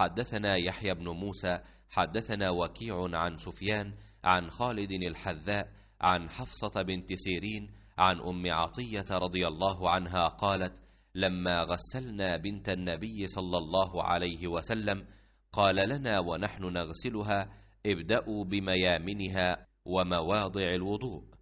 حدثنا يحيى بن موسى حدثنا وكيع عن سفيان عن خالد الحذاء عن حفصه بنت سيرين عن ام عطيه رضي الله عنها قالت لما غسلنا بنت النبي صلى الله عليه وسلم قال لنا ونحن نغسلها ابداوا بميامنها ومواضع الوضوء